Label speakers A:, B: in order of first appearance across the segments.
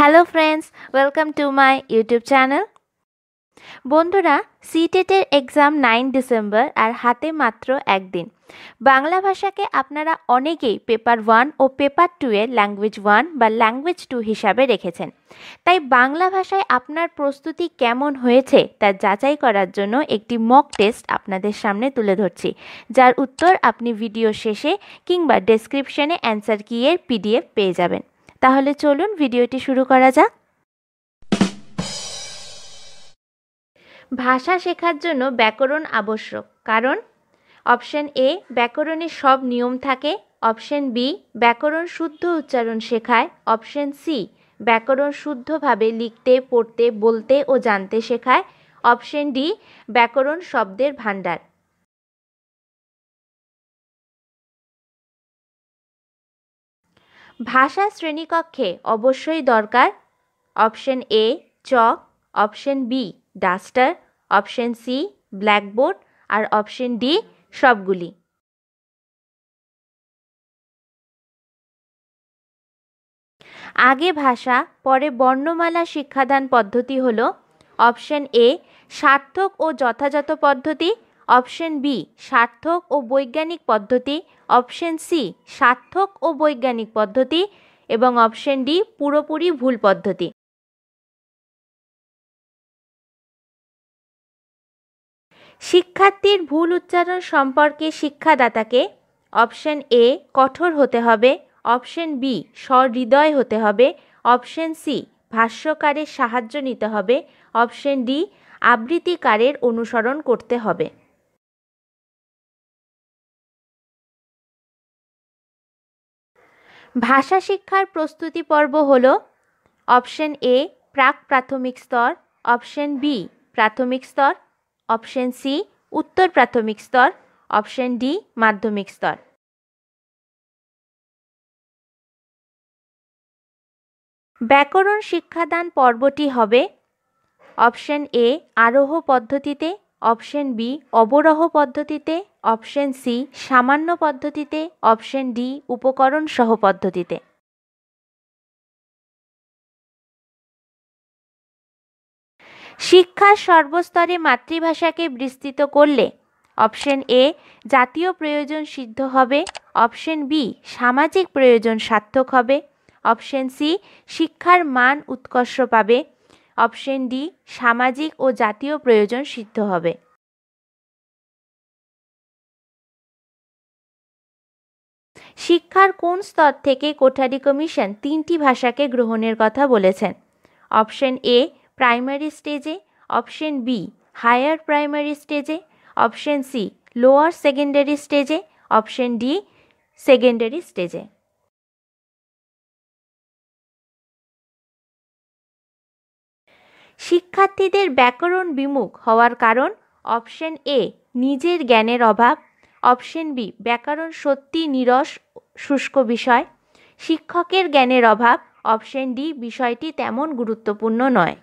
A: hello friends welcome to my YouTube channel বন্ধুরা সিটেটের exam nine December আর হাতে মাত্র একদিন বাংলা ভাষাকে আপনারা অনেকেই পেপার ওয়ান ও পেপার টু এর ল্যাঙ্গুয়েজ ওয়ান বা ল্যাঙ্গুয়েজ টু হিসাবে রেখেছেন তাই বাংলা ভাষায় আপনার প্রস্তুতি কেমন হয়েছে তা যাচাই করার জন্য একটি মক টেস্ট আপনাদের সামনে তুলে ধরছি যার উত্তর আপনি ভিডিও শেষে কিংবা ডেসক্রিপশনে অ্যান্সার এর পিডিএফ পেয়ে যাবেন তাহলে চলুন ভিডিওটি শুরু করা যাক ভাষা শেখার জন্য ব্যাকরণ আবশ্যক কারণ অপশন এ ব্যাকরণের সব নিয়ম থাকে অপশন বি ব্যাকরণ শুদ্ধ উচ্চারণ শেখায় অপশন সি ব্যাকরণ শুদ্ধভাবে লিখতে পড়তে বলতে
B: ও জানতে শেখায় অপশন ডি ব্যাকরণ শব্দের ভাণ্ডার ভাষা শ্রেণীকক্ষে অবশ্যই দরকার option A chalk option B duster option C blackboard আর অপশন ডি সবগুলি আগে ভাষা পরে বর্ণমালা শিক্ষাদান পদ্ধতি হল
A: অপশন এ সার্থক ও যথাযথ পদ্ধতি অপশন বি সার্থক ও বৈজ্ঞানিক পদ্ধতি অপশন সি সার্থক ও বৈজ্ঞানিক পদ্ধতি
B: এবং অপশন ডি পুরোপুরি ভুল পদ্ধতি শিক্ষার্থীর ভুল উচ্চারণ
A: সম্পর্কে শিক্ষাদাতাকে অপশন এ কঠোর হতে হবে অপশন বি সহৃদয় হতে হবে অপশন সি ভাষ্যকারের সাহায্য নিতে হবে
B: অপশন ডি আবৃত্তিকারের অনুসরণ করতে হবে ভাষা শিক্ষার প্রস্তুতি পর্ব হল অপশন এ প্রাক প্রাথমিক স্তর
A: অপশন বি প্রাথমিক স্তর অপশন সি উত্তর প্রাথমিক স্তর
B: অপশন ডি মাধ্যমিক স্তর ব্যাকরণ শিক্ষাদান পর্বটি হবে
A: অপশন এ আরোহ পদ্ধতিতে অপশন বি অবরহ পদ্ধতিতে
B: অপশন সি সামান্য পদ্ধতিতে অপশন ডি উপকরণ সহ পদ্ধতিতে শিক্ষার সর্বস্তরে মাতৃভাষাকে বিস্তৃত করলে অপশন এ
A: জাতীয় প্রয়োজন সিদ্ধ হবে অপশন বি সামাজিক প্রয়োজন সার্থক হবে অপশন সি শিক্ষার মান উৎকর্ষ পাবে অপশন ডি
B: সামাজিক ও জাতীয় প্রয়োজন সিদ্ধ হবে শিক্ষার কোন স্তর থেকে কোঠারি
A: কমিশন তিনটি ভাষাকে গ্রহণের কথা বলেছেন অপশন এ প্রাইমারি স্টেজে অপশন বি হায়ার প্রাইমারি স্টেজে অপশন সি লোয়ার
B: সেকেন্ডারি স্টেজে অপশন ডি সেকেন্ডারি স্টেজে শিক্ষার্থীদের ব্যাকরণ বিমুখ হওয়ার কারণ অপশন এ নিজের জ্ঞানের অভাব
A: অপশন বি ব্যাকরণ সত্যি নিরস শুষ্ক বিষয়
B: শিক্ষকের জ্ঞানের অভাব অপশন ডি বিষয়টি তেমন গুরুত্বপূর্ণ নয়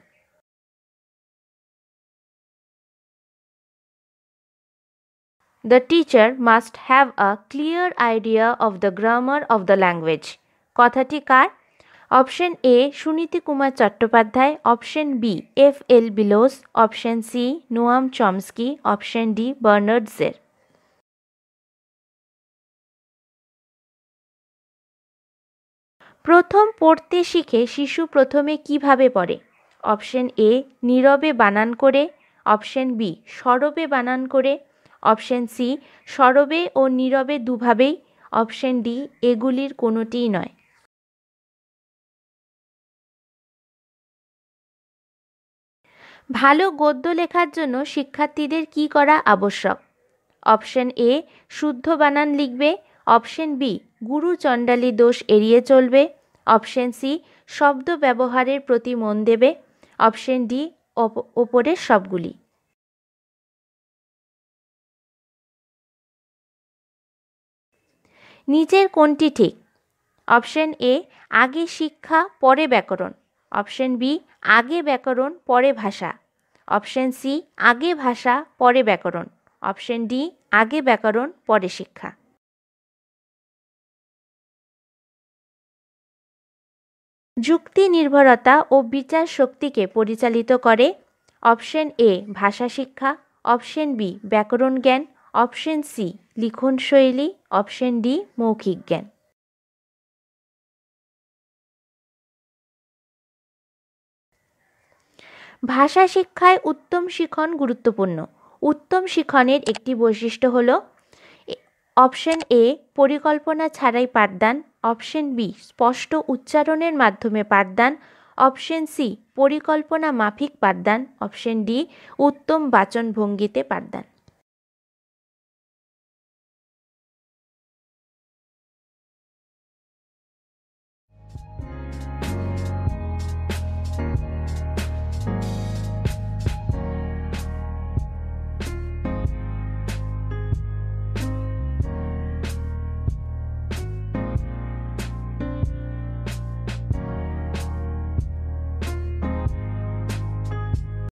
B: the teacher must have a clear idea of the grammar of the language
A: কথাটি কার option A Suniti Kumar Chattopadhyay option B F
B: L Billows option C Noam Chomsky option D বার্নার্ডসের প্রথম পড়তে শিখে শিশু প্রথমে কিভাবে পড়ে অপশন এ
A: নীরবে বানান করে অপশন বি সরবে বানান করে অপশন সি
B: সরবে ও নীরবে দুভাবেই অপশন ডি এগুলির কোনোটিই নয় ভালো গদ্য লেখার জন্য শিক্ষার্থীদের কি করা আবশ্যক অপশন
A: এ শুদ্ধ বানান লিখবে অপশন বি গুরু চণ্ডালী দোষ এড়িয়ে চলবে অপশন সি শব্দ ব্যবহারের প্রতি মন দেবে অপশন ডি
B: ওপরের সবগুলি নিচের কোনটি ঠিক অপশন
A: এ আগে শিক্ষা পরে ব্যাকরণ অপশন বি আগে ব্যাকরণ পরে
B: ভাষা অপশন সি আগে ভাষা পরে ব্যাকরণ অপশন ডি আগে ব্যাকরণ পরে শিক্ষা যুক্তি নির্ভরতা ও বিচার শক্তিকে পরিচালিত করে
A: অপশন এ ভাষা শিক্ষা অপশন বি ব্যাকরণ জ্ঞান অপশন
B: সি লিখন শৈলী অপশন ডি মৌখিক জ্ঞান ভাষা শিক্ষায় উত্তম শিখন গুরুত্বপূর্ণ উত্তম শিখনের একটি বৈশিষ্ট্য হল
A: অপশন এ পরিকল্পনা ছাড়াই পাঠদান অপশন বি স্পষ্ট উচ্চারণের মাধ্যমে পাঠদান অপশন সি পরিকল্পনা মাফিক পাঠদান
B: অপশন ডি উত্তম বাচন ভঙ্গিতে পাঠদান